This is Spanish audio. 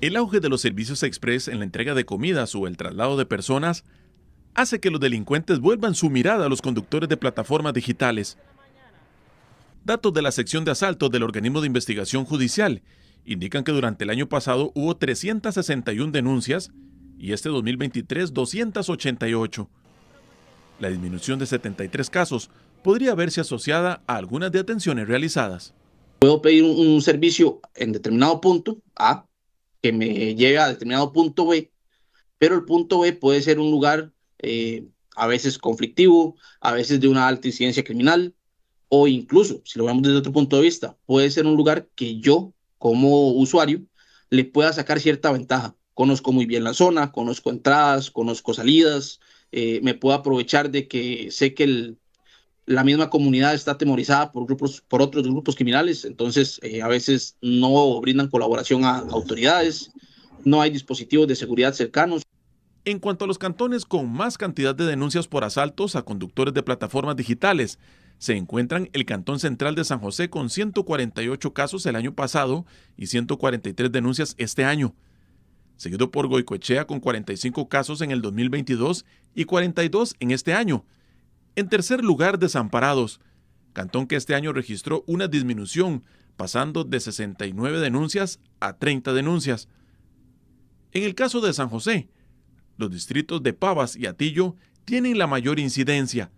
El auge de los servicios express en la entrega de comidas o el traslado de personas hace que los delincuentes vuelvan su mirada a los conductores de plataformas digitales. Datos de la sección de asalto del organismo de investigación judicial indican que durante el año pasado hubo 361 denuncias y este 2023 288. La disminución de 73 casos podría verse asociada a algunas detenciones realizadas. Puedo pedir un servicio en determinado punto A, que me lleve a determinado punto B, pero el punto B puede ser un lugar eh, a veces conflictivo, a veces de una alta incidencia criminal, o incluso, si lo vemos desde otro punto de vista, puede ser un lugar que yo, como usuario, le pueda sacar cierta ventaja. Conozco muy bien la zona, conozco entradas, conozco salidas, eh, me puedo aprovechar de que sé que el, la misma comunidad está atemorizada por, grupos, por otros grupos criminales, entonces eh, a veces no brindan colaboración a autoridades, no hay dispositivos de seguridad cercanos. En cuanto a los cantones con más cantidad de denuncias por asaltos a conductores de plataformas digitales, se encuentran el Cantón Central de San José con 148 casos el año pasado y 143 denuncias este año, seguido por Goicoechea con 45 casos en el 2022 y 42 en este año. En tercer lugar, desamparados, cantón que este año registró una disminución, pasando de 69 denuncias a 30 denuncias. En el caso de San José, los distritos de Pavas y Atillo tienen la mayor incidencia,